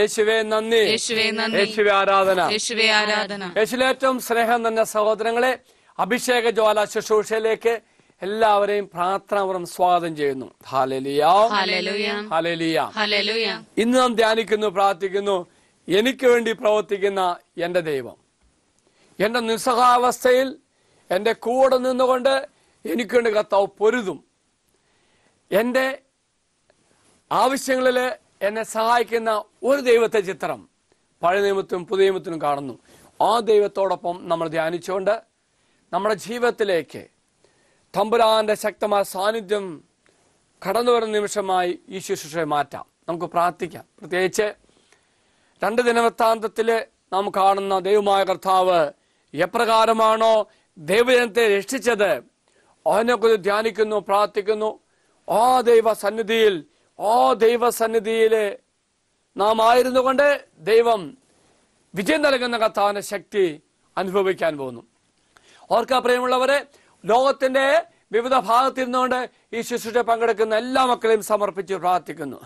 യേശുവേ നന്ദി യേശുവേ ആരാധന യേശുവേ ആരാധന സ്നേഹം തന്നെ സഹോദരങ്ങളെ അഭിഷേക ജ്വാല ശുശ്രൂഷയിലേക്ക് എല്ലാവരെയും പ്രാർത്ഥനാപുറം സ്വാഗതം ചെയ്യുന്നു ഇന്ന് നാം ധ്യാനിക്കുന്നു പ്രാർത്ഥിക്കുന്നു എനിക്ക് വേണ്ടി പ്രവർത്തിക്കുന്ന എൻ്റെ ദൈവം എൻ്റെ നിസ്സഹാവസ്ഥയിൽ എൻ്റെ കൂടെ നിന്നുകൊണ്ട് എനിക്ക് വേണ്ടി കത്താവ് പൊരുതും എൻ്റെ ആവശ്യങ്ങളിൽ എന്നെ സഹായിക്കുന്ന ഒരു ദൈവത്തെ ചിത്രം പഴയ നിയമത്തിനും പുതിയ നിയമത്തിനും കാണുന്നു ആ ദൈവത്തോടൊപ്പം നമ്മൾ ധ്യാനിച്ചുകൊണ്ട് നമ്മുടെ ജീവിതത്തിലേക്ക് തമ്പുരാന്റെ ശക്തമായ സാന്നിധ്യം കടന്നു വരുന്ന നിമിഷമായി ഈ ശുശ്രൂഷയെ മാറ്റാം നമുക്ക് പ്രാർത്ഥിക്കാം പ്രത്യേകിച്ച് രണ്ട് ദിനവൃത്താന്തത്തിൽ നാം കാണുന്ന ദൈവമായ കർത്താവ് എപ്രകാരമാണോ ദൈവജനത്തെ രക്ഷിച്ചത് അതിനെക്കുറിച്ച് ധ്യാനിക്കുന്നു പ്രാർത്ഥിക്കുന്നു ആ ദൈവ സന്നിധിയിൽ ആ ദൈവസന്നിധിയിലെ നാം ആയിരുന്നു കൊണ്ട് ദൈവം വിജയം നൽകുന്ന കത്താവിന്റെ ശക്തി അനുഭവിക്കാൻ പോകുന്നു ഓർക്കാ പ്രിയമുള്ളവരെ ലോകത്തിന്റെ വിവിധ ഭാഗത്തിരുന്നുകൊണ്ട് ഈ ശുശ്രൂഷ പങ്കെടുക്കുന്ന എല്ലാ മക്കളെയും സമർപ്പിച്ച് പ്രാർത്ഥിക്കുന്നു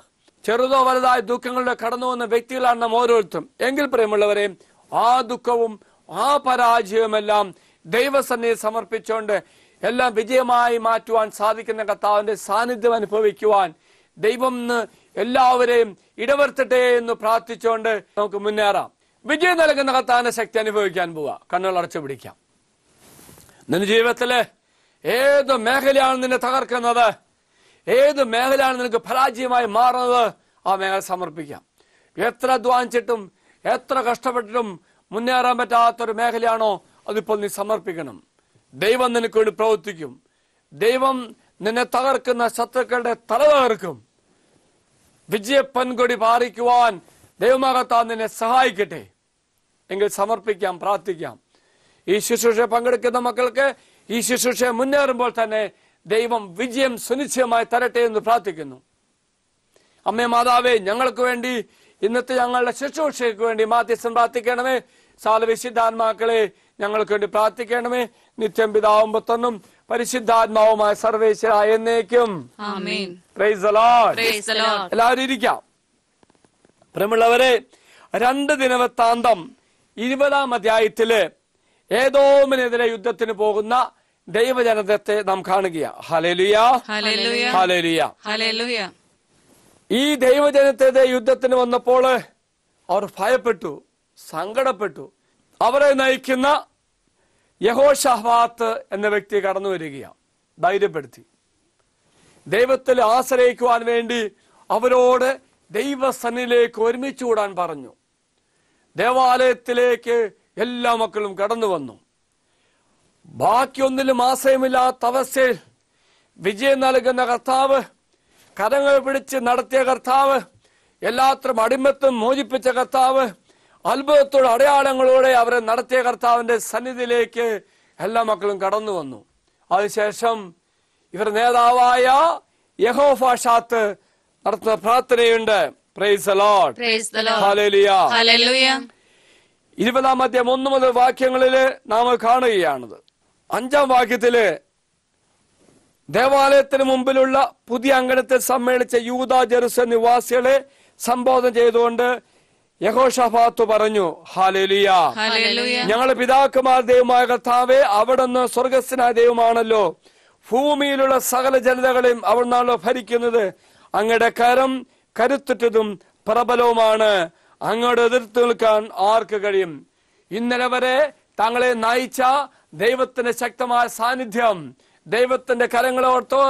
ചെറുതോ വലുതായ ദുഃഖങ്ങളുടെ കടന്നു വന്ന വ്യക്തികളാണ് നാം ഓരോരുത്തരും എങ്കിൽ പ്രിയമുള്ളവരെ ആ ദുഃഖവും ആ പരാജയവുമെല്ലാം ദൈവസന്നിധി സമർപ്പിച്ചുകൊണ്ട് എല്ലാം വിജയമായി മാറ്റുവാൻ സാധിക്കുന്ന കർത്താവിന്റെ സാന്നിധ്യം അനുഭവിക്കുവാൻ ദൈവം എല്ലാവരെയും ഇടവർത്തട്ടെ എന്ന് പ്രാർത്ഥിച്ചുകൊണ്ട് നമുക്ക് മുന്നേറാം വിജയം നൽകുന്ന കത്താന ശക്തി അനുഭവിക്കാൻ പോവാ അടച്ചു പിടിക്കാം നിന്റെ ജീവിതത്തിലെ ഏത് മേഖലയാണ് നിന്നെ തകർക്കുന്നത് ഏത് മേഖലയാണ് നിനക്ക് പരാജയമായി മാറുന്നത് ആ മേഖല സമർപ്പിക്കാം എത്ര അധ്വാനിച്ചിട്ടും എത്ര കഷ്ടപ്പെട്ടിട്ടും മുന്നേറാൻ പറ്റാത്തൊരു മേഖലയാണോ അതിപ്പോൾ നീ സമർപ്പിക്കണം ദൈവം നിനക്ക് വേണ്ടി പ്രവർത്തിക്കും ദൈവം നിന്നെ തകർക്കുന്ന ശത്രുക്കളുടെ തല തകർക്കും വിജയപ്പൻകൊടി പാറിക്കുവാൻ ദൈവമാകത്താൻ നിന്നെ സഹായിക്കട്ടെ എങ്കിൽ സമർപ്പിക്കാം പ്രാർത്ഥിക്കാം ഈ ശുശ്രൂഷ പങ്കെടുക്കുന്ന മക്കൾക്ക് ഈ ശുശ്രൂഷ മുന്നേറുമ്പോൾ തന്നെ ദൈവം വിജയം സുനിശ്ചയമായി തരട്ടെ എന്ന് പ്രാർത്ഥിക്കുന്നു അമ്മേ മാതാവേ ഞങ്ങൾക്ക് വേണ്ടി ഇന്നത്തെ ഞങ്ങളുടെ ശുശ്രൂഷയ്ക്ക് വേണ്ടി മാധ്യസ്ഥം പ്രാർത്ഥിക്കണമേ സാല വിശുദ്ധാത്മാക്കളെ ഞങ്ങൾക്ക് വേണ്ടി പ്രാർത്ഥിക്കണമേ നിത്യം പിതാവും പുത്രനും പരിശുദ്ധാത്മാവുമായ സർവേശ്വരായ എന്നേക്കും എല്ലാവരും ഇരിക്കാം പ്രമുള്ളവരെ രണ്ട് ദിനവത്താന്തം ഇരുപതാം അധ്യായത്തില് ഏതോമിനെതിരെ യുദ്ധത്തിന് പോകുന്ന ദൈവജനതത്തെ നാം കാണുകയാണ് ഹലലുയ ഹലലുയ ഈ ദൈവജനത്തെ യുദ്ധത്തിന് വന്നപ്പോൾ അവർ ഭയപ്പെട്ടു സങ്കടപ്പെട്ടു അവരെ നയിക്കുന്ന യഹോ ഷഹ്വാത്ത് എന്ന വ്യക്തി കടന്നു വരികയാണ് ധൈര്യപ്പെടുത്തി ദൈവത്തിൽ ആശ്രയിക്കുവാൻ വേണ്ടി അവരോട് ദൈവസനിലേക്ക് ഒരുമിച്ച് കൂടാൻ പറഞ്ഞു ദേവാലയത്തിലേക്ക് എല്ലാ മക്കളും കടന്നു വന്നു ബാക്കിയൊന്നിലും ആശ്രയമില്ലാത്ത അവസ്ഥയിൽ വിജയം നൽകുന്ന കർത്താവ് കരങ്ങൾ പിടിച്ച് നടത്തിയ കർത്താവ് എല്ലാത്തരം അടിമത്തും മോചിപ്പിച്ച കർത്താവ് അത്ഭുതത്തോടെ അടയാളങ്ങളോടെ അവരെ നടത്തിയ കർത്താവിന്റെ സന്നിധിയിലേക്ക് എല്ലാ മക്കളും കടന്നു വന്നു അതിനുശേഷം ഇവർ നേതാവായ യഹോഫാഷാത്ത് നടത്തുന്ന പ്രാർത്ഥനയുണ്ട് ഇരുപതാം മധ്യം ഒന്ന് മുതൽ വാക്യങ്ങളില് നാം കാണുകയാണത് അഞ്ചാം വാക്യത്തില് ദേവാലയത്തിന് മുമ്പിലുള്ള പുതിയ അങ്കണത്തിൽ സമ്മേളിച്ച യൂത ജെറുസ നിവാസികളെ സംബോധന ചെയ്തുകൊണ്ട് യഹോഷഫാത്തു പറഞ്ഞു ഹാലേലുയ ഞങ്ങളുടെ പിതാക്കന്മാർ ദൈവമായ കർത്താവെ നിന്ന് സ്വർഗസ്നായ ദൈവമാണല്ലോ ഭൂമിയിലുള്ള സകല ജനതകളെയും അവിടുന്നാണല്ലോ ഭരിക്കുന്നത് അങ്ങയുടെ കരം കരുത്തുറ്റതും പ്രബലവുമാണ് അങ്ങോട് എതിർത്ത് നിൽക്കാൻ ആർക്ക് കഴിയും ഇന്നലെ വരെ തങ്ങളെ നയിച്ച ദൈവത്തിന്റെ ശക്തമായ സാന്നിധ്യം ദൈവത്തിന്റെ കരങ്ങളോർത്ത്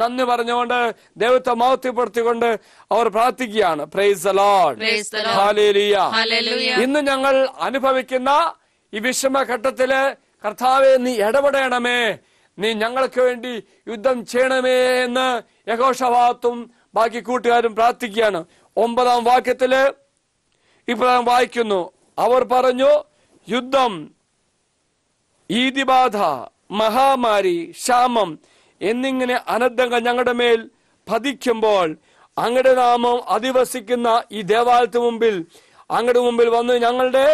നന്ദി പറഞ്ഞുകൊണ്ട് ദൈവത്തെ മൗത്യപ്പെടുത്തിക്കൊണ്ട് അവർ പ്രാർത്ഥിക്കുകയാണ് ഇന്ന് ഞങ്ങൾ അനുഭവിക്കുന്ന ഈ വിഷമഘട്ടത്തില് കർത്താവെ നീ ഇടപെടണമേ നീ ഞങ്ങൾക്ക് വേണ്ടി യുദ്ധം ചെയ്യണമേ എന്ന് യഘോഷഭാവത്തും ബാക്കി കൂട്ടുകാരും പ്രാർത്ഥിക്കുകയാണ് ഒമ്പതാം വാക്യത്തില് ഇപ്രകാരം വായിക്കുന്നു അവർ പറഞ്ഞു യുദ്ധം ഈതിബാധ മഹാമാരി ക്ഷാമം എന്നിങ്ങനെ അനർത്ഥങ്ങൾ ഞങ്ങളുടെ മേൽ പതിക്കുമ്പോൾ അങ്ങയുടെ നാമം അധിവസിക്കുന്ന ഈ ദേവാലയത്തിന് മുമ്പിൽ അങ്ങയുടെ മുമ്പിൽ വന്ന് ഞങ്ങളുടെ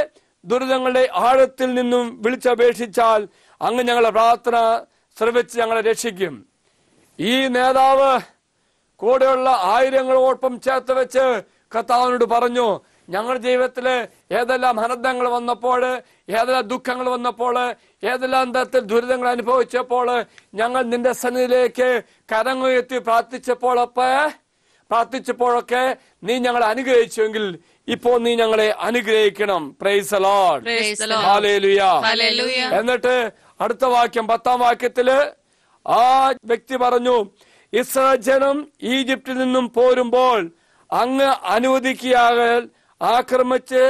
ദുരിതങ്ങളുടെ ആഴത്തിൽ നിന്നും വിളിച്ചപേക്ഷിച്ചാൽ അങ്ങ് ഞങ്ങളെ പ്രാർത്ഥന ശ്രവിച്ച് ഞങ്ങളെ രക്ഷിക്കും ഈ നേതാവ് കൂടെയുള്ള ആയിരങ്ങളോടൊപ്പം ചേർത്ത് വെച്ച് കർത്താവിനോട് പറഞ്ഞു ഞങ്ങൾ ജീവിതത്തിൽ ഏതെല്ലാം അനന്തങ്ങൾ വന്നപ്പോൾ ഏതെല്ലാം ദുഃഖങ്ങൾ വന്നപ്പോൾ ഏതെല്ലാം തരത്തിൽ ദുരിതങ്ങൾ അനുഭവിച്ചപ്പോൾ ഞങ്ങൾ നിന്റെ സന്നിധിയിലേക്ക് കരങ്ങുയർത്തി പ്രാർത്ഥിച്ചപ്പോഴൊക്കെ പ്രാർത്ഥിച്ചപ്പോഴൊക്കെ നീ ഞങ്ങളെ അനുഗ്രഹിച്ചുവെങ്കിൽ ഇപ്പോൾ നീ ഞങ്ങളെ അനുഗ്രഹിക്കണം പ്രൈസ് എന്നിട്ട് അടുത്ത വാക്യം പത്താം വാക്യത്തില് ആ വ്യക്തി പറഞ്ഞു ഇസ്രായേൽ ജനം ഈജിപ്തിൽ നിന്നും പോരുമ്പോൾ അങ്ങ് അനുവദിക്കുകയാകൽ ആക്രമിച്ച്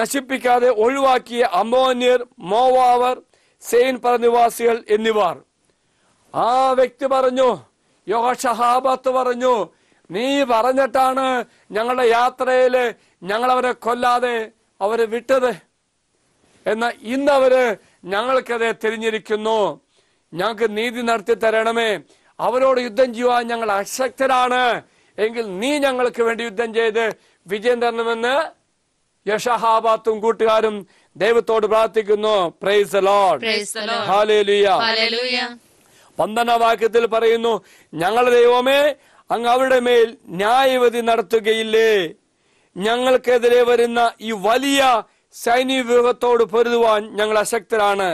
നശിപ്പിക്കാതെ ഒഴിവാക്കിയ അമോന്യർ മോവാവർ സെയിൻ പറഞ്ഞുവാസികൾ എന്നിവർ ആ വ്യക്തി പറഞ്ഞു യോഷഹാബത്ത് പറഞ്ഞു നീ പറഞ്ഞിട്ടാണ് ഞങ്ങളുടെ യാത്രയിൽ ഞങ്ങളവരെ കൊല്ലാതെ അവരെ വിട്ടത് എന്നാൽ അവര് ഞങ്ങൾക്കതെ തിരിഞ്ഞിരിക്കുന്നു ഞങ്ങൾക്ക് നീതി നടത്തി തരണമേ അവരോട് യുദ്ധം ചെയ്യുവാൻ ഞങ്ങൾ അശക്തരാണ് എങ്കിൽ നീ ഞങ്ങൾക്ക് വേണ്ടി യുദ്ധം ചെയ്ത് വിജയം തരണമെന്ന് യഷഹാബാത്തും കൂട്ടുകാരും ദൈവത്തോട് പ്രാർത്ഥിക്കുന്നു പ്രൈസ് പന്തന വാക്യത്തിൽ പറയുന്നു ഞങ്ങളുടെ ദൈവമേ അങ്ങ് അവരുടെ മേൽ ന്യായവതി നടത്തുകയില്ലേ ഞങ്ങൾക്കെതിരെ വരുന്ന ഈ വലിയ സൈനിക വ്യൂഹത്തോട് പൊരുതുവാൻ ഞങ്ങൾ അശക്തരാണ്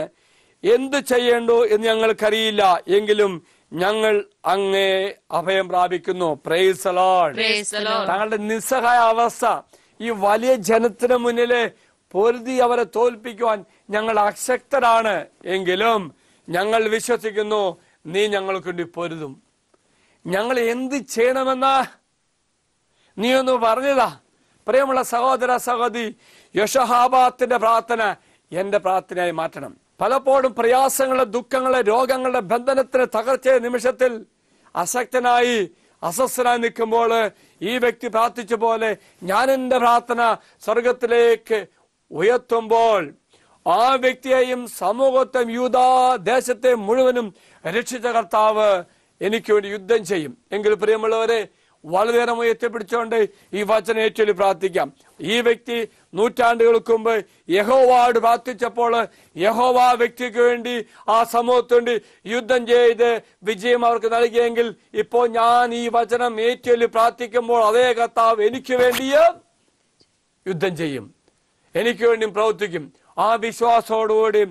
എന്തു ചെയ്യേണ്ടോ എന്ന് ഞങ്ങൾക്കറിയില്ല എങ്കിലും ഞങ്ങൾ അങ്ങേ അഭയം പ്രാപിക്കുന്നു തങ്ങളുടെ നിസ്സഹായ അവസ്ഥ ഈ വലിയ ജനത്തിന് മുന്നില് പൊരുതി അവരെ തോൽപ്പിക്കുവാൻ ഞങ്ങൾ അശക്തരാണ് എങ്കിലും ഞങ്ങൾ വിശ്വസിക്കുന്നു നീ ഞങ്ങൾക്ക് വേണ്ടി പൊരുതും ഞങ്ങൾ എന്ത് ചെയ്യണമെന്ന നീ ഒന്ന് പറഞ്ഞതാ പ്രിയമുള്ള സഹോദര സഹോദരി യശഹാബാത്തിന്റെ പ്രാർത്ഥന എന്റെ പ്രാർത്ഥനയായി മാറ്റണം പലപ്പോഴും പ്രയാസങ്ങളെ ദുഃഖങ്ങളെ രോഗങ്ങളുടെ ബന്ധനത്തിന് തകർച്ച നിമിഷത്തിൽ അശക്തനായി അസ്വസ്ഥനായി നിൽക്കുമ്പോൾ ഈ വ്യക്തി പ്രാർത്ഥിച്ച പോലെ ഞാൻ എൻ്റെ പ്രാർത്ഥന സ്വർഗത്തിലേക്ക് ഉയർത്തുമ്പോൾ ആ വ്യക്തിയെയും സമൂഹത്തെയും യൂതാ ദേശത്തെ മുഴുവനും രക്ഷിച്ച കർത്താവ് എനിക്ക് വേണ്ടി യുദ്ധം ചെയ്യും എങ്കിൽ പ്രിയമുള്ളവരെ വളരെയേറെ ഉയർത്തിപ്പിടിച്ചുകൊണ്ട് ഈ വചന ഏറ്റൊല്ലി പ്രാർത്ഥിക്കാം ഈ വ്യക്തി നൂറ്റാണ്ടുകൾക്ക് മുമ്പ് യഹോവാട് പ്രാർത്ഥിച്ചപ്പോൾ യഹോവ വ്യക്തിക്ക് വേണ്ടി ആ സമൂഹത്തിന് യുദ്ധം ചെയ്ത് വിജയം അവർക്ക് നൽകിയെങ്കിൽ ഇപ്പോൾ ഞാൻ ഈ വചനം ഏറ്റുവല്ലി പ്രാർത്ഥിക്കുമ്പോൾ അതേ കർത്താവ് എനിക്ക് വേണ്ടിയ യുദ്ധം ചെയ്യും എനിക്ക് വേണ്ടിയും പ്രവർത്തിക്കും ആ വിശ്വാസത്തോടുകൂടി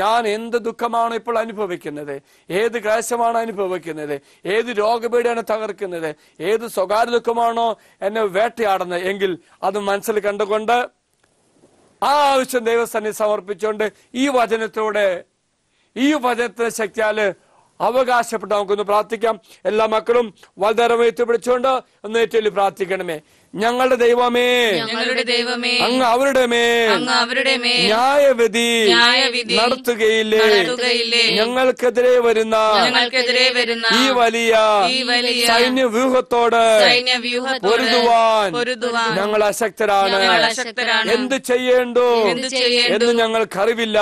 ഞാൻ എന്ത് ദുഃഖമാണ് ഇപ്പോൾ അനുഭവിക്കുന്നത് ഏത് ക്ലേശമാണ് അനുഭവിക്കുന്നത് ഏത് രോഗപീഠയാണ് തകർക്കുന്നത് ഏത് സ്വകാര്യ ദുഃഖമാണോ എന്നെ വേട്ടയാടുന്നത് എങ്കിൽ അത് മനസ്സിൽ കണ്ടുകൊണ്ട് ആ ആവശ്യം ദൈവസ്ഥാനി സമർപ്പിച്ചുകൊണ്ട് ഈ വചനത്തോടെ ഈ വചനത്തിന്റെ ശക്തിയാല് അവകാശപ്പെട്ട് നമുക്കൊന്ന് പ്രാർത്ഥിക്കാം എല്ലാ മക്കളും വളരെ എത്തി പിടിച്ചുകൊണ്ട് ഒന്ന് ഏറ്റവും പ്രാർത്ഥിക്കണമേ ഞങ്ങളുടെ ദൈവമേ ഞങ്ങളുടെ ദൈവമേ അങ്ങ് അവരുടെ മേ അങ്ങ് അവരുടെ മേ ന്യായവിധി നടത്തുകയില്ലേ ഞങ്ങൾക്കെതിരെ വരുന്ന ഞങ്ങൾക്കെതിരെ വരുന്ന ഈ വലിയ ഈ വലിയ പൊരുതുവാൻ ഞങ്ങൾ അശക്തരാണ് അശക്തരാണ് എന്ത് ചെയ്യേണ്ടു എന്ന് ഞങ്ങൾക്കറിവില്ല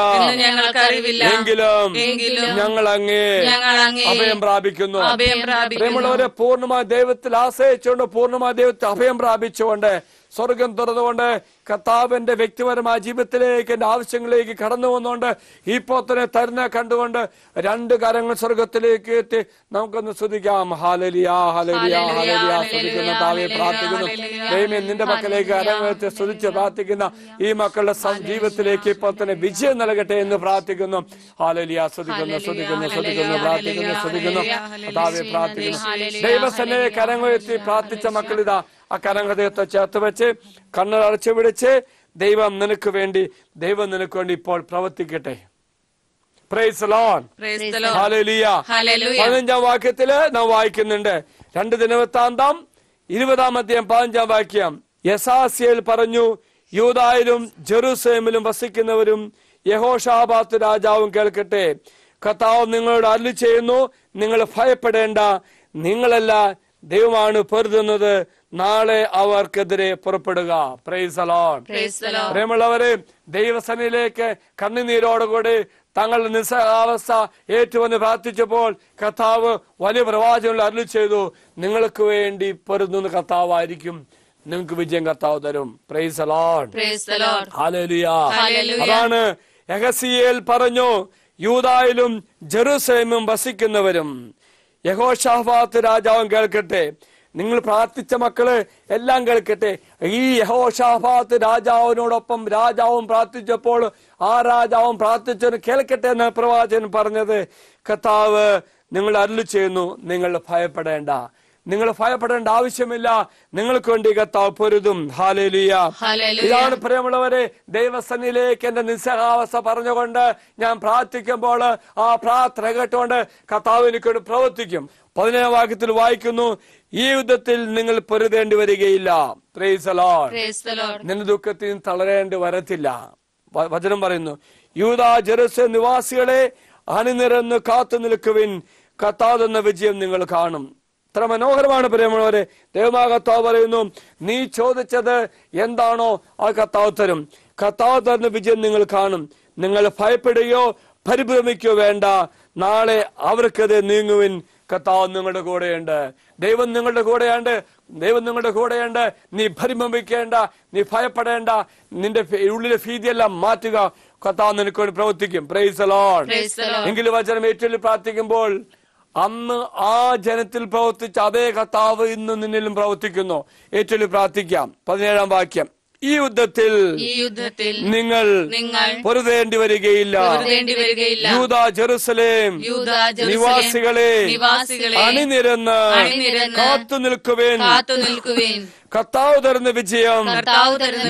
എങ്കിലും എങ്കിലും ഞങ്ങൾ അങ്ങേ ഞങ്ങൾ അങ്ങേ അഭയം പ്രാപിക്കുന്നു അഭയം പ്രാപിക്കുന്നു പൂർണ്ണമായ ദൈവത്തിൽ ആശ്രയിച്ചുകൊണ്ട് പൂർണ്ണമായ ദൈവത്തിൽ അഭയം പ്രാപിക്കുന്നു പ്രഖ്യാപിച്ചുകൊണ്ട് സ്വർഗം തുറന്നുകൊണ്ട് കർത്താവിന്റെ വ്യക്തിപരമായ ജീവിതത്തിലേക്ക് എന്റെ ആവശ്യങ്ങളിലേക്ക് കടന്നു വന്നുകൊണ്ട് ഈ പോത്തനെ തരുന്ന കണ്ടുകൊണ്ട് രണ്ട് കരങ്ങൾ സ്വർഗത്തിലേക്ക് എത്തി നമുക്കൊന്ന് ശ്രദ്ധിക്കാം ഹാലലിയാ ഹാലലിയ ഹാലലിയ ശ്രദ്ധിക്കുന്ന താവെ പ്രാർത്ഥിക്കുന്നു ദൈവമേ നിന്റെ മക്കളിലേക്ക് കരമത്തെ സ്തുതിച്ച് പ്രാർത്ഥിക്കുന്ന ഈ മക്കളുടെ ജീവിതത്തിലേക്ക് ഇപ്പോൾ തന്നെ വിജയം നൽകട്ടെ എന്ന് പ്രാർത്ഥിക്കുന്നു ഹാലലിയ ശ്രദ്ധിക്കുന്നു ശ്രദ്ധിക്കുന്നു ശ്രദ്ധിക്കുന്നു പ്രാർത്ഥിക്കുന്നു ശ്രദ്ധിക്കുന്നു കർത്താവെ പ്രാർത്ഥിക്കുന്നു ദൈവസന്നെ കരങ്ങുയർത്തി എത്തി പ്രാർത്ഥിച്ച മക്കളിതാ ആ കരങ്ങതയത്തെ ചേർത്ത് വെച്ച് അടച്ച് കണ്ണർ അടച്ചു പിടിച്ച് ദൈവം നിനക്ക് വേണ്ടി ദൈവം നിനക്ക് വേണ്ടി ഇപ്പോൾ പ്രവർത്തിക്കട്ടെ പതിനഞ്ചാം വാക്യത്തില് നാം വായിക്കുന്നുണ്ട് രണ്ട് ദിനവത്താന്തം ഇരുപതാം അധ്യയം പതിനഞ്ചാം വാക്യം യസാസിയൽ പറഞ്ഞു യൂതായിലും ജെറൂസലേമിലും വസിക്കുന്നവരും യഹോഷാബാത്ത് രാജാവും കേൾക്കട്ടെ കർത്താവ് നിങ്ങളോട് അല്ലു ചെയ്യുന്നു നിങ്ങൾ ഭയപ്പെടേണ്ട നിങ്ങളല്ല ദൈവമാണ് പൊരുതുന്നത് നാളെ അവർക്കെതിരെ പുറപ്പെടുക പ്രേമുള്ളവരെ ദൈവസനയിലേക്ക് കണ്ണുനീരോടുകൂടി തങ്ങളുടെ നിസ്സഹാവസ്ഥ ഏറ്റുവന്ന് പ്രാർത്ഥിച്ചപ്പോൾ കർത്താവ് വലിയ പ്രവാചകങ്ങൾ അരുളി ചെയ്തു നിങ്ങൾക്ക് വേണ്ടി പൊരുതുന്ന കർത്താവായിരിക്കും നിങ്ങൾക്ക് വിജയം കർത്താവ് തരും പ്രൈസ് അതാണ് എഹസിയേൽ പറഞ്ഞു യൂതായിലും ജെറുസലേമും വസിക്കുന്നവരും യഹോഷാഫാത്ത് രാജാവും കേൾക്കട്ടെ നിങ്ങൾ പ്രാർത്ഥിച്ച മക്കള് എല്ലാം കേൾക്കട്ടെ ഈ യഹോഷാഫാത്ത് രാജാവിനോടൊപ്പം രാജാവും പ്രാർത്ഥിച്ചപ്പോൾ ആ രാജാവും പ്രാർത്ഥിച്ചവന് കേൾക്കട്ടെ എന്ന് പ്രവാചകൻ പറഞ്ഞത് കർത്താവ് നിങ്ങൾ അരുളി ചെയ്യുന്നു നിങ്ങൾ ഭയപ്പെടേണ്ട നിങ്ങൾ ഭയപ്പെടേണ്ട ആവശ്യമില്ല നിങ്ങൾക്ക് വേണ്ടി കത്താവ് പൊരുതും ഹാലേലിയ ഇതാണ് പ്രിയമുള്ളവരെ ദൈവസന്നിലേക്ക് എന്റെ നിസ്സഹാവസ്ഥ പറഞ്ഞുകൊണ്ട് ഞാൻ പ്രാർത്ഥിക്കുമ്പോൾ ആ പ്രാർത്ഥന കേട്ടുകൊണ്ട് കർത്താവ് എനിക്കൊണ്ട് പ്രവർത്തിക്കും പതിനേഴാം വാക്യത്തിൽ വായിക്കുന്നു ഈ യുദ്ധത്തിൽ നിങ്ങൾ പൊരുതേണ്ടി വരികയില്ല നിന്റെ ദുഃഖത്തിൽ തളരേണ്ടി വരത്തില്ല വചനം പറയുന്നു യൂത ജെറുസ നിവാസികളെ അണിനിരന്ന് കാത്തു നിൽക്കുവിൻ കത്താതെന്ന വിജയം നിങ്ങൾ കാണും ഇത്ര മനോഹരമാണ് പ്രിയമുള്ളവരെ ദേവമാകത്താവ് പറയുന്നു നീ ചോദിച്ചത് എന്താണോ ആ കത്താവ് തരും കത്താവ് തരുന്ന വിജയം നിങ്ങൾ കാണും നിങ്ങൾ ഭയപ്പെടുകയോ പരിഭ്രമിക്കുകയോ വേണ്ട നാളെ അവർക്കത് നീങ്ങുവിൻ കത്താവ് നിങ്ങളുടെ കൂടെയുണ്ട് ദൈവം നിങ്ങളുടെ കൂടെയുണ്ട് ദൈവം നിങ്ങളുടെ കൂടെയുണ്ട് നീ പരിഭ്രമിക്കേണ്ട നീ ഭയപ്പെടേണ്ട നിന്റെ ഉള്ളിലെ ഭീതിയെല്ലാം മാറ്റുക കത്താവ് നിനക്ക് വേണ്ടി പ്രവർത്തിക്കും പ്രൈസ് ലോൺ എങ്കിലും വചനം ഏറ്റവും പ്രാർത്ഥിക്കുമ്പോൾ അന്ന് ആ ജനത്തിൽ പ്രവർത്തിച്ച അതേ കത്താവ് ഇന്ന് നിന്നിലും പ്രവർത്തിക്കുന്നു ഏറ്റവും പ്രാർത്ഥിക്കാം പതിനേഴാം വാക്യം ഈ യുദ്ധത്തിൽ ഈ യുദ്ധത്തിൽ നിങ്ങൾ നിങ്ങൾ പൊരുതേണ്ടി വരികയില്ല പൊരുതേണ്ടി യൂത ജെറുസലേം നിവാസികളെ നിവാസികളെ അണിനിരന്ന് കാത്തു നിൽക്കുവേൻ കത്താവ് തരുന്ന വിജയം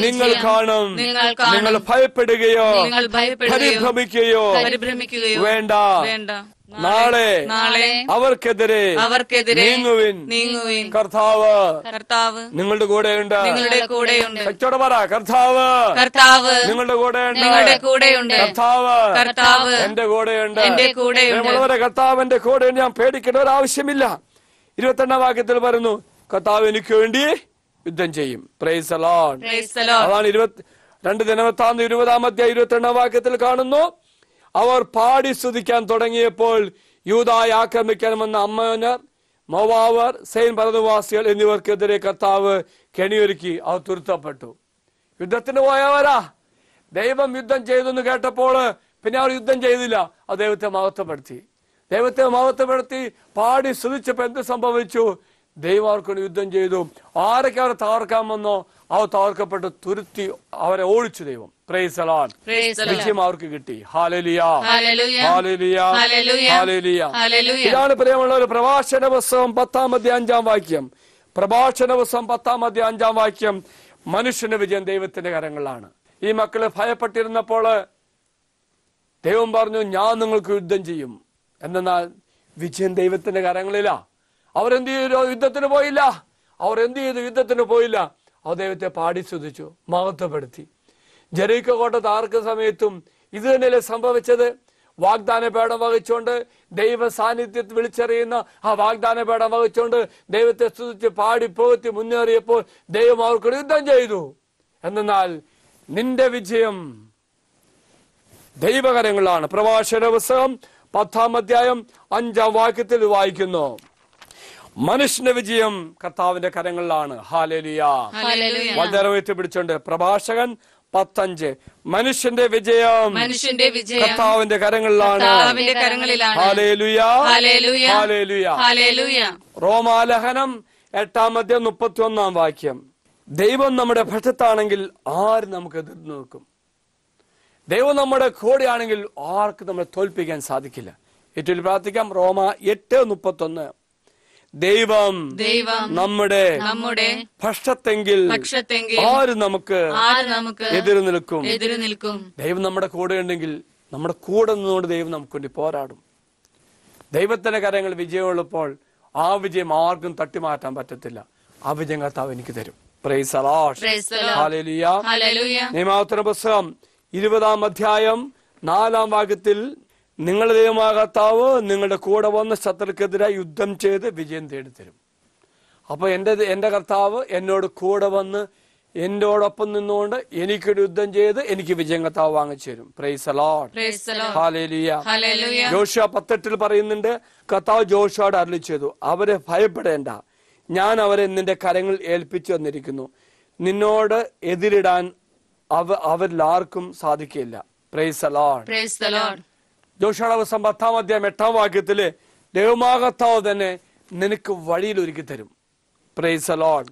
നിങ്ങൾ കാണും നിങ്ങൾ ഭയപ്പെടുകയോ പരിഭ്രമിക്കുകയോ വേണ്ട നാളെ അവർക്കെതിരെ അവർക്കെതിരെ നീങ്ങുവിൻ നീങ്ങുവിൻ കർത്താവ് കർത്താവ് നിങ്ങളുടെ കൂടെയുണ്ട് നിങ്ങളുടെ കൂടെയുണ്ട് കച്ചോട പറ കർത്താവ് കർത്താവ് നിങ്ങളുടെ കൂടെ നിങ്ങളുടെ കൂടെയുണ്ട് കർത്താവ് കർത്താവ് എന്റെ കൂടെയുണ്ട് എന്റെ കൂടെയുണ്ട് കർത്താവിന്റെ കൂടെ ഞാൻ പേടിക്കേണ്ട ഒരു ആവശ്യമില്ല ഇരുപത്തെണ്ണ വാക്യത്തിൽ പറയുന്നു കർത്താവ് എനിക്ക് വേണ്ടി യുദ്ധം ചെയ്യും പ്രൈസ് അതാണ് ഇരുപത്തി രണ്ട് ദിനമത്താന്ന് ഇരുപതാമത്തെ ഇരുപത്തെണ്ണ വാക്യത്തിൽ കാണുന്നു അവർ പാടി സ്തുതിക്കാൻ തുടങ്ങിയപ്പോൾ യൂതായി ആക്രമിക്കാൻ വന്ന അമ്മനർ മൊവാവർ സൈൻ ഭരതവാസികൾ എന്നിവർക്കെതിരെ കർത്താവ് കെണിയൊരുക്കി അവർ തുരുത്തപ്പെട്ടു യുദ്ധത്തിന് പോയവരാ ദൈവം യുദ്ധം ചെയ്തു എന്ന് കേട്ടപ്പോൾ പിന്നെ അവർ യുദ്ധം ചെയ്തില്ല ആ ദൈവത്തെ മഹത്വപ്പെടുത്തി ദൈവത്തെ മഹത്വപ്പെടുത്തി പാടി സ്തുതിച്ചപ്പോൾ എന്ത് സംഭവിച്ചു ദൈവം അവർക്കൊണ്ട് യുദ്ധം ചെയ്തു ആരൊക്കെ അവരെ തകർക്കാമെന്നോ അവ തകർക്കപ്പെട്ട് തുരുത്തി അവരെ ഓടിച്ചു ദൈവം പ്രൈസ് വിജയം അവർക്ക് കിട്ടി ഇതാണ് പ്രിയമുള്ള ഒരു പ്രഭാഷണ പുസ്തകം പത്താം അധ്യായ അഞ്ചാം വാക്യം പ്രഭാഷണ പുസ്തകം പത്താം അധ്യായ അഞ്ചാം വാക്യം മനുഷ്യന്റെ വിജയം ദൈവത്തിന്റെ കരങ്ങളിലാണ് ഈ മക്കള് ഭയപ്പെട്ടിരുന്നപ്പോൾ ദൈവം പറഞ്ഞു ഞാൻ നിങ്ങൾക്ക് യുദ്ധം ചെയ്യും എന്നാൽ വിജയം ദൈവത്തിന്റെ കരങ്ങളില അവരെന്ത് ചെയ്തു യുദ്ധത്തിന് പോയില്ല അവർ എന്ത് ചെയ്തു യുദ്ധത്തിന് പോയില്ല ആ ദൈവത്തെ പാടി സ്തുതിച്ചു മഹത്വപ്പെടുത്തി ജെറീക്കോ കോട്ട താർക്ക സമയത്തും ഇത് തന്നെയല്ലേ സംഭവിച്ചത് വാഗ്ദാന പേടം വഹിച്ചുകൊണ്ട് ദൈവ സാന്നിധ്യത്തിൽ വിളിച്ചറിയുന്ന ആ വാഗ്ദാന പേടം വഹിച്ചുകൊണ്ട് ദൈവത്തെ സ്തുതിച്ച് പാടി പോകത്തി മുന്നേറിയപ്പോൾ ദൈവം അവർക്ക് യുദ്ധം ചെയ്തു എന്നാൽ നിന്റെ വിജയം ദൈവകരങ്ങളാണ് പ്രഭാഷണ പുസ്തകം പത്താം അധ്യായം അഞ്ചാം വാക്യത്തിൽ വായിക്കുന്നു മനുഷ്യന്റെ വിജയം കർത്താവിന്റെ കരങ്ങളിലാണ് ഹാലലിയ വളരെ ഉയർത്തി പിടിച്ചുകൊണ്ട് പ്രഭാഷകൻ പത്തഞ്ച് മനുഷ്യന്റെ വിജയം മനുഷ്യന്റെ വിജയം കർത്താവിന്റെ കരങ്ങളിലാണ് റോമാലഹനം എട്ടാമത്തെ മുപ്പത്തി ഒന്നാം വാക്യം ദൈവം നമ്മുടെ പക്ഷത്താണെങ്കിൽ ആര് നമുക്ക് എതിർന്നു നിൽക്കും ദൈവം നമ്മുടെ കൂടെയാണെങ്കിൽ ആർക്ക് നമ്മളെ തോൽപ്പിക്കാൻ സാധിക്കില്ല ഏറ്റവും പ്രാർത്ഥിക്കാം റോമ എട്ട് മുപ്പത്തൊന്ന് ദൈവം ദൈവം നമ്മുടെ നമ്മുടെ ഭക്ഷത്തെങ്കിൽ ഭക്ഷത്തെങ്കിൽ ആര് നമുക്ക് ആര് നമുക്ക് എതിര് നിൽക്കും എതിര് നിൽക്കും ദൈവം നമ്മുടെ കൂടെ ഉണ്ടെങ്കിൽ നമ്മുടെ കൂടെ നിന്നുകൊണ്ട് ദൈവം നമുക്ക് വേണ്ടി പോരാടും ദൈവത്തിന്റെ കരങ്ങൾ വിജയമുള്ളപ്പോൾ ആ വിജയം ആർക്കും തട്ടിമാറ്റാൻ പറ്റത്തില്ല ആ വിജയം കർത്താവ് എനിക്ക് തരും പുസ്തകം ഇരുപതാം അധ്യായം നാലാം വാക്യത്തിൽ നിങ്ങൾ ദൈവമാകത്താവ് നിങ്ങളുടെ കൂടെ വന്ന് ശത്രുക്കെതിരായി യുദ്ധം ചെയ്ത് വിജയം തേടിത്തരും അപ്പോൾ എൻ്റെ എൻ്റെ കർത്താവ് എന്നോട് കൂടെ വന്ന് എന്നോടൊപ്പം നിന്നുകൊണ്ട് എനിക്കൊരു യുദ്ധം ചെയ്ത് എനിക്ക് വിജയം കർത്താവ് വാങ്ങിച്ചു തരും പ്രൈസലോഡ് ജോഷ പത്തെട്ടിൽ പറയുന്നുണ്ട് കർത്താവ് ജോഷോട് അരളി ചെയ്തു അവരെ ഭയപ്പെടേണ്ട ഞാൻ അവരെ നിന്റെ കരങ്ങൾ ഏൽപ്പിച്ചു വന്നിരിക്കുന്നു നിന്നോട് എതിരിടാൻ അവ അവരിലാർക്കും സാധിക്കില്ല പ്രൈസ് പ്രൈസലോഡ് ജോഷാടവസം പത്താം അധ്യായം എട്ടാം വാക്യത്തില് ദൈവമാകത്താവ് തന്നെ നിനക്ക് വഴിയിൽ ഒരുക്കി തരും പ്രൈസ് ലോഡ്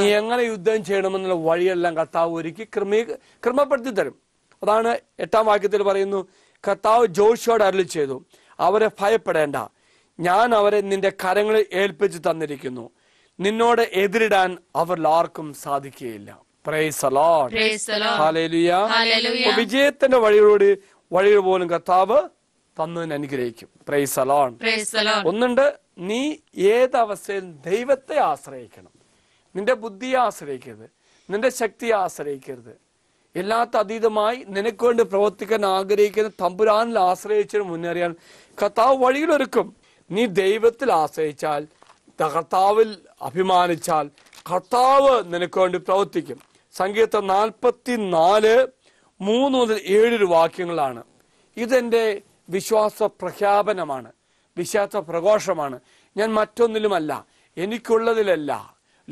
നീ എങ്ങനെ യുദ്ധം ചെയ്യണമെന്നുള്ള വഴിയെല്ലാം കർത്താവ് ഒരുക്കി ക്രമീ ക്രമപ്പെടുത്തി തരും അതാണ് എട്ടാം വാക്യത്തിൽ പറയുന്നു കർത്താവ് ജോഷിയോട് അരളി ചെയ്തു അവരെ ഭയപ്പെടേണ്ട ഞാൻ അവരെ നിന്റെ കരങ്ങളിൽ ഏൽപ്പിച്ചു തന്നിരിക്കുന്നു നിന്നോട് എതിരിടാൻ അവരിൽ ആർക്കും സാധിക്കുകയില്ല വിജയത്തിന്റെ വഴിയോട് വഴികൾ പോലും കർത്താവ് തന്നതിന് അനുഗ്രഹിക്കും അലോൺ ഒന്നുണ്ട് നീ ഏതവസ്ഥയിൽ ദൈവത്തെ ആശ്രയിക്കണം നിന്റെ ബുദ്ധിയെ ആശ്രയിക്കരുത് നിന്റെ ശക്തിയെ ആശ്രയിക്കരുത് എല്ലാത്ത അതീതമായി നിനക്ക് വേണ്ടി പ്രവർത്തിക്കാൻ ആഗ്രഹിക്കുന്ന തമ്പുരാനിൽ ആശ്രയിച്ചതിന് മുന്നേറിയാൽ കർത്താവ് വഴിയിലൊരുക്കും നീ ദൈവത്തിൽ ആശ്രയിച്ചാൽ കർത്താവിൽ അഭിമാനിച്ചാൽ കർത്താവ് നിനക്ക് വേണ്ടി പ്രവർത്തിക്കും സംഗീതം നാൽപ്പത്തി നാല് മൂന്ന് മുതൽ ഏഴൊരു വാക്യങ്ങളാണ് ഇതെന്റെ വിശ്വാസ പ്രഖ്യാപനമാണ് വിശ്വാസ പ്രഘോഷമാണ് ഞാൻ മറ്റൊന്നിലുമല്ല എനിക്കുള്ളതിലല്ല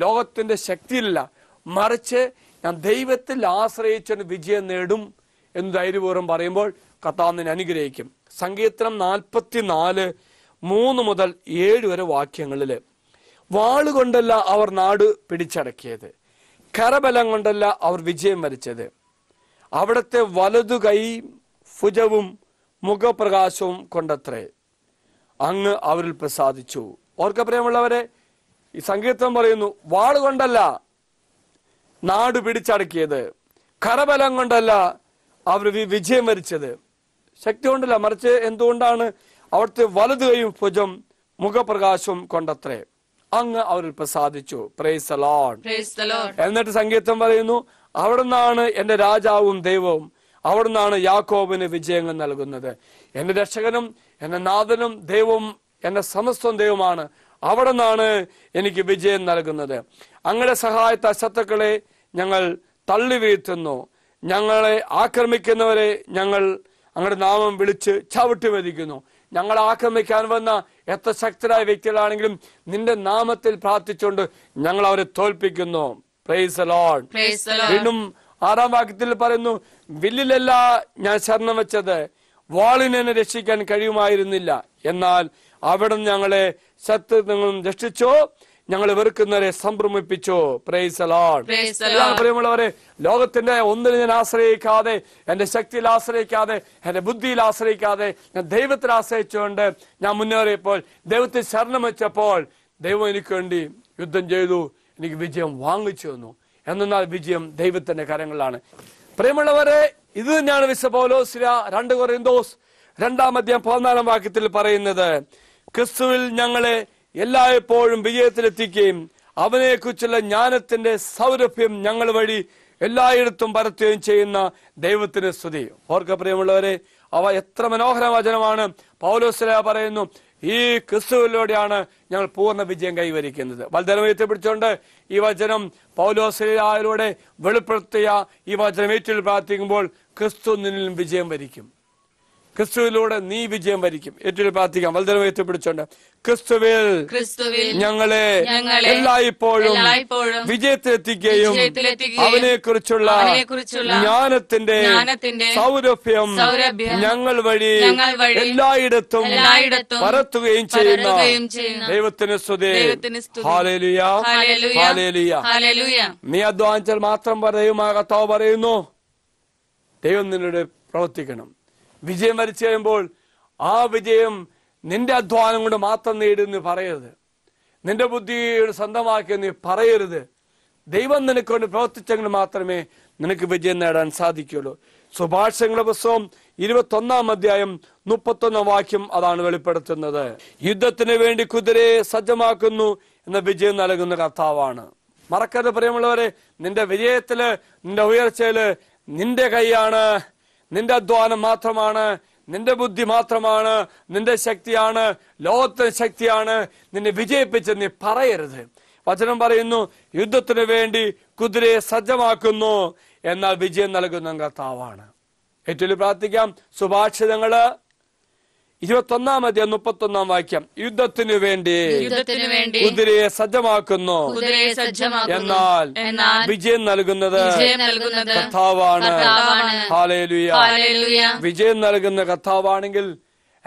ലോകത്തിന്റെ ശക്തിയിലല്ല മറിച്ച് ഞാൻ ദൈവത്തിൽ ആശ്രയിച്ചുകൊണ്ട് വിജയം നേടും എന്ന് ധൈര്യപൂർവ്വം പറയുമ്പോൾ കത്താന്നിനെ അനുഗ്രഹിക്കും സങ്കീർത്തനം നാൽപ്പത്തി നാല് മൂന്ന് മുതൽ ഏഴ് വരെ വാക്യങ്ങളിൽ വാളുകൊണ്ടല്ല അവർ നാട് പിടിച്ചടക്കിയത് കരബലം കൊണ്ടല്ല അവർ വിജയം വരിച്ചത് അവിടുത്തെ വലതു കൈ ഭുജവും മുഖപ്രകാശവും കൊണ്ടത്രേ അങ്ങ് അവരിൽ പ്രസാദിച്ചു ഓർക്ക പ്രിയമുള്ളവരെ ഈ സങ്കീർത്തം പറയുന്നു വാളുകൊണ്ടല്ല നാട് പിടിച്ചടക്കിയത് കരബലം കൊണ്ടല്ല അവർ വിജയം വരിച്ചത് ശക്തി കൊണ്ടല്ല മറിച്ച് എന്തുകൊണ്ടാണ് അവിടുത്തെ വലത് കൈയും ഭുജം മുഖപ്രകാശവും കൊണ്ടത്രേ അങ്ങ് അവരിൽ പ്രസാദിച്ചു പ്രേസ് എന്നിട്ട് സംഗീതം പറയുന്നു അവിടുന്നാണ് എൻ്റെ രാജാവും ദൈവവും അവിടുന്നാണ് യാക്കോബിന് വിജയങ്ങൾ നൽകുന്നത് എന്റെ രക്ഷകനും എന്റെ നാഥനും ദൈവവും എന്റെ സമസ്തം ദൈവമാണ് അവിടെ നിന്നാണ് എനിക്ക് വിജയം നൽകുന്നത് അങ്ങയുടെ സഹായത്തെ ശത്രുക്കളെ ഞങ്ങൾ തള്ളി വീഴ്ത്തുന്നു ഞങ്ങളെ ആക്രമിക്കുന്നവരെ ഞങ്ങൾ അങ്ങയുടെ നാമം വിളിച്ച് ചവിട്ടി വധിക്കുന്നു ഞങ്ങളെ ആക്രമിക്കാൻ വന്ന എത്ര ശക്തരായ വ്യക്തികളാണെങ്കിലും നിന്റെ നാമത്തിൽ പ്രാർത്ഥിച്ചുകൊണ്ട് ഞങ്ങൾ അവരെ തോൽപ്പിക്കുന്നു വീണ്ടും ആറാം വാക്യത്തിൽ പറയുന്നു വില്ലിലല്ല ഞാൻ ശരണം വെച്ചത് വാളിനെ രക്ഷിക്കാൻ കഴിയുമായിരുന്നില്ല എന്നാൽ അവിടെ ഞങ്ങളെ ശത്രുങ്ങളും രക്ഷിച്ചോ ഞങ്ങൾ വെറുക്കുന്നവരെ സംഭ്രമിപ്പിച്ചോ സംഭ്രമിപ്പിച്ചു പ്രിയമുള്ളവരെ ലോകത്തിന്റെ ഒന്നിനും ഞാൻ ആശ്രയിക്കാതെ എന്റെ ശക്തിയിൽ ആശ്രയിക്കാതെ എന്റെ ബുദ്ധിയിൽ ആശ്രയിക്കാതെ ഞാൻ ദൈവത്തിൽ ആശ്രയിച്ചുകൊണ്ട് ഞാൻ മുന്നേറിയപ്പോൾ ദൈവത്തിൽ ശരണം വെച്ചപ്പോൾ ദൈവം എനിക്ക് വേണ്ടി യുദ്ധം ചെയ്തു എനിക്ക് വിജയം വാങ്ങിച്ചു തന്നു എന്നാൽ വിജയം ദൈവത്തിന്റെ കരങ്ങളിലാണ് പ്രിയമുള്ളവരെ ഇത് തന്നെയാണ് വിശ പൗലോസില രണ്ട് കൊറിന്തോസ് രണ്ടാം പതിനാലാം വാക്യത്തിൽ പറയുന്നത് ക്രിസ്തുവിൽ ഞങ്ങളെ എല്ലായ്പ്പോഴും വിജയത്തിലെത്തിക്കുകയും കുറിച്ചുള്ള ജ്ഞാനത്തിന്റെ സൗരഭ്യം ഞങ്ങൾ വഴി എല്ലായിടത്തും പരത്തുകയും ചെയ്യുന്ന ദൈവത്തിന് സ്തുതി ഓർക്ക പ്രിയമുള്ളവരെ അവ എത്ര മനോഹര വചനമാണ് പൗലോസ്ല പറയുന്നു ഈ ക്രിസ്തുവിലൂടെയാണ് ഞങ്ങൾ പൂർണ്ണ വിജയം കൈവരിക്കുന്നത് വൽതരം എത്തിപ്പിടിച്ചുകൊണ്ട് ഈ വചനം പൗലോസ്ലയിലൂടെ വെളിപ്പെടുത്തിയ ഈ വചനം ഏറ്റുൽ പ്രാർത്ഥിക്കുമ്പോൾ ക്രിസ്തു നിന്നിലും വിജയം വരിക്കും ക്രിസ്തുവിലൂടെ നീ വിജയം വരിക്കും ഏറ്റവും പ്രാർത്ഥിക്കാം വലുതരം എത്തിപ്പിടിച്ചോണ്ട് ക്രിസ്തുവിൽ ഞങ്ങളെ എല്ലായ്പ്പോഴും വിജയത്തിലെത്തിക്കുകയും അവനെ കുറിച്ചുള്ള ജ്ഞാനത്തിന്റെ സൗരഭ്യം ഞങ്ങൾ വഴി എല്ലായിടത്തും പരത്തുകയും ചെയ്യുന്ന ദൈവത്തിന് നീ അധ്വാനിച്ചാൽ മാത്രം പറയുമാകത്താവ് പറയുന്നു ദൈവം നിന്നോട് പ്രവർത്തിക്കണം വിജയം വരച്ചു കഴിയുമ്പോൾ ആ വിജയം നിന്റെ അധ്വാനം കൊണ്ട് മാത്രം നേടുന്നു പറയരുത് നിന്റെ ബുദ്ധി സ്വന്തമാക്കിയെന്ന് പറയരുത് ദൈവം നിനക്കൊണ്ട് പ്രവർത്തിച്ചെങ്കിൽ മാത്രമേ നിനക്ക് വിജയം നേടാൻ സാധിക്കുകയുള്ളൂ സുഭാഷങ്ങളുടെ പുസ്തകം ഇരുപത്തി ഒന്നാം അധ്യായം മുപ്പത്തി ഒന്നാം വാക്യം അതാണ് വെളിപ്പെടുത്തുന്നത് യുദ്ധത്തിന് വേണ്ടി കുതിരയെ സജ്ജമാക്കുന്നു എന്ന വിജയം നൽകുന്ന കർത്താവാണ് മറക്കരുത് പ്രിയമുള്ളവരെ നിന്റെ വിജയത്തില് നിന്റെ ഉയർച്ചയില് നിന്റെ കൈയാണ് നിന്റെ അധ്വാനം മാത്രമാണ് നിന്റെ ബുദ്ധി മാത്രമാണ് നിന്റെ ശക്തിയാണ് ലോകത്തിന് ശക്തിയാണ് നിന്നെ വിജയിപ്പിച്ച് നീ പറയരുത് വചനം പറയുന്നു യുദ്ധത്തിന് വേണ്ടി കുതിരയെ സജ്ജമാക്കുന്നു എന്നാൽ വിജയം നൽകുന്ന കർത്താവാണ് ഏറ്റവും പ്രാർത്ഥിക്കാം സുഭാഷിതങ്ങള് ഇരുപത്തൊന്നാമത്തെ മുപ്പത്തൊന്നാം വാക്യം യുദ്ധത്തിനു വേണ്ടി യുദ്ധത്തിനു വേണ്ടി കുതിരയെ സജ്ജമാക്കുന്നു സജ്ജമാക്കുന്നു എന്നാൽ വിജയം നൽകുന്നത് കർത്താവാണ് വിജയം നൽകുന്ന കർത്താവാണെങ്കിൽ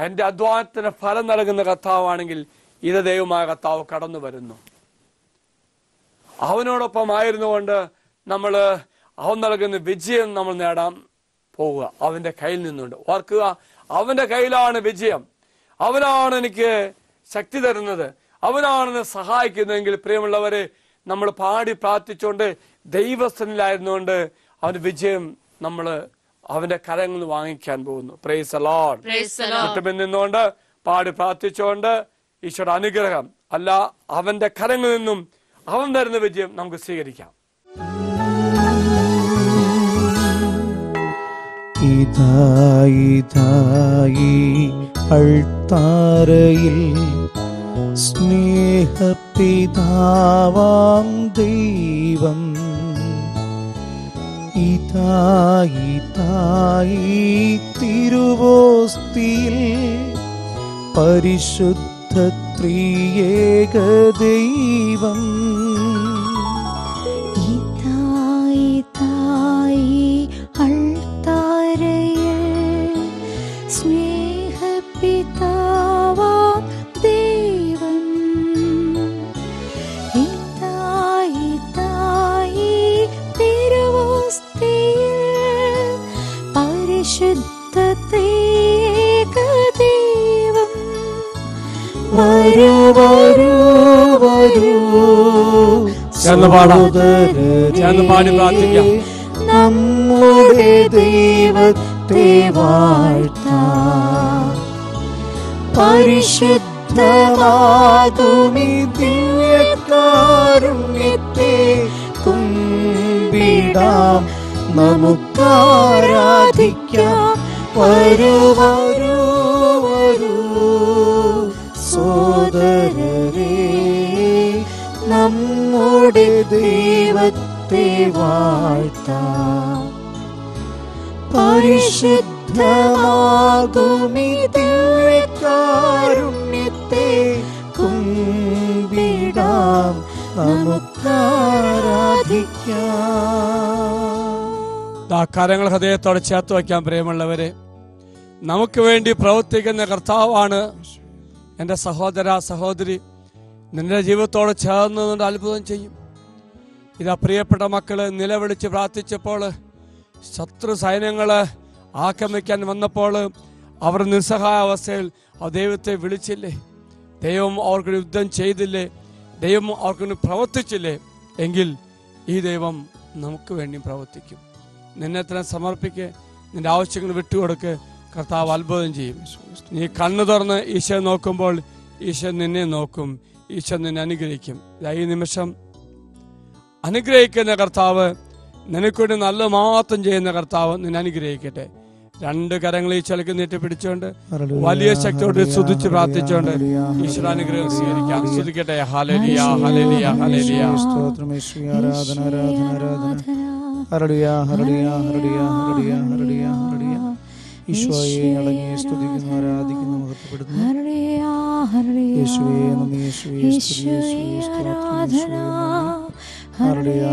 എന്റെ അധ്വാനത്തിന് ഫലം നൽകുന്ന കർത്താവാണെങ്കിൽ ഇത് ദൈവമായ കർത്താവ് കടന്നു വരുന്നു അവനോടൊപ്പം ആയിരുന്നുകൊണ്ട് നമ്മൾ അവൻ നൽകുന്ന വിജയം നമ്മൾ നേടാൻ പോവുക അവന്റെ കയ്യിൽ നിന്നുണ്ട് ഓർക്കുക അവന്റെ കയ്യിലാണ് വിജയം അവനാണ് എനിക്ക് ശക്തി തരുന്നത് അവനാണ് എന്നെ സഹായിക്കുന്നതെങ്കിൽ പ്രിയമുള്ളവരെ നമ്മൾ പാടി പ്രാർത്ഥിച്ചുകൊണ്ട് ദൈവസ്ഥനിലായിരുന്നുകൊണ്ട് അവന് വിജയം നമ്മൾ അവന്റെ കരങ്ങൾ വാങ്ങിക്കാൻ പോകുന്നു പ്രേസ് അലോൺ ചുറ്റുമിൽ നിന്നുകൊണ്ട് പാടി പ്രാർത്ഥിച്ചുകൊണ്ട് ഈശ്വര അനുഗ്രഹം അല്ല അവന്റെ കരങ്ങളിൽ നിന്നും അവൻ തരുന്ന വിജയം നമുക്ക് സ്വീകരിക്കാം ഇതായി ഇതായി അൾത്താരയിൽ സ്നേഹപിതാവാം ദൈവം ഇതായി തായി തിരുവോസ്തിയിൽ പരിശുദ്ധ ത്രിയേക ദൈവം വരൂ വരൂ വരൂ ചെന്ന് പാടാം ചെന്ന് പാടി പ്രാർത്ഥിക്കാം നമ്മുടെ ദൈവത്തെ വാഴ്ത്താം പരിശുദ്ധമാകുമി ദിവ്യകാരുണ്യത്തെ കുമ്പിടാം നമുക്കാരാധിക്കാം വരൂ വരൂ സഹോദരേ നമ്മുടെ ദൈവത്തെ വാഴ്ത്ത പരിശുദ്ധമാകുമി ദിവ്യകാരുണ്യത്തെ കുമ്പിടാം നമുക്കാരാധിക്കാം കരങ്ങൾ ഹൃദയത്തോടെ ചേർത്ത് വയ്ക്കാൻ പ്രിയമുള്ളവരെ നമുക്ക് വേണ്ടി പ്രവർത്തിക്കുന്ന കർത്താവാണ് എൻ്റെ സഹോദര സഹോദരി നിന്റെ ജീവിതത്തോട് ചേർന്ന് അത്ഭുതം ചെയ്യും ഇതാ പ്രിയപ്പെട്ട മക്കള് നിലവിളിച്ച് പ്രാർത്ഥിച്ചപ്പോൾ ശത്രു സൈന്യങ്ങള് ആക്രമിക്കാൻ വന്നപ്പോൾ അവർ നിസ്സഹായ അവസ്ഥയിൽ ആ ദൈവത്തെ വിളിച്ചില്ലേ ദൈവം അവർക്ക് യുദ്ധം ചെയ്തില്ലേ ദൈവം അവർക്ക് പ്രവർത്തിച്ചില്ലേ എങ്കിൽ ഈ ദൈവം നമുക്ക് വേണ്ടി പ്രവർത്തിക്കും നിന്നെ തന്നെ സമർപ്പിക്കുക നിന്റെ ആവശ്യങ്ങൾ വിട്ടുകൊടുക്കുക കർത്താവ് അത്ഭുതം ചെയ്യും നീ കണ്ണു തുറന്ന് ഈശോ നോക്കുമ്പോൾ ഈശോ നിന്നെ നോക്കും ഈശോ നിന്നെ അനുഗ്രഹിക്കും ഈ നിമിഷം അനുഗ്രഹിക്കുന്ന കർത്താവ് നിനക്കൊരു നല്ല മാത്രം ചെയ്യുന്ന കർത്താവ് നിന്നെ അനുഗ്രഹിക്കട്ടെ രണ്ട് കരങ്ങൾ ഈ ചിലക്ക് നീട്ടി പിടിച്ചുകൊണ്ട് വലിയ ശക്തിയോട് സ്തുതിച്ച് പ്രാർത്ഥിച്ചുകൊണ്ട് ഈശ്വരാനുഗ്രഹം സ്വീകരിക്കാം സ്തുതിക്കട്ടെ ഹലലിയ ഹലലിയ ഹലലിയ ഹരളിയ ഹരളിയ ഹരളിയ ഹരളിയ ഹരളിയ ഹരളിയ ഈശോയെ അടങ്ങി സ്തുതിക്കുന്നു ആരാധിക്കുന്നു മഹത്വപ്പെടുന്നു യേശുവേ നന്ദി യേശുവേ ആരാധന ഹരളിയ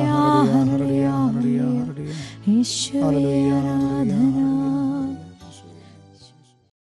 ഹരളിയ ഹരളിയ ഹരളിയ ഹരളിയ ഹരളിയ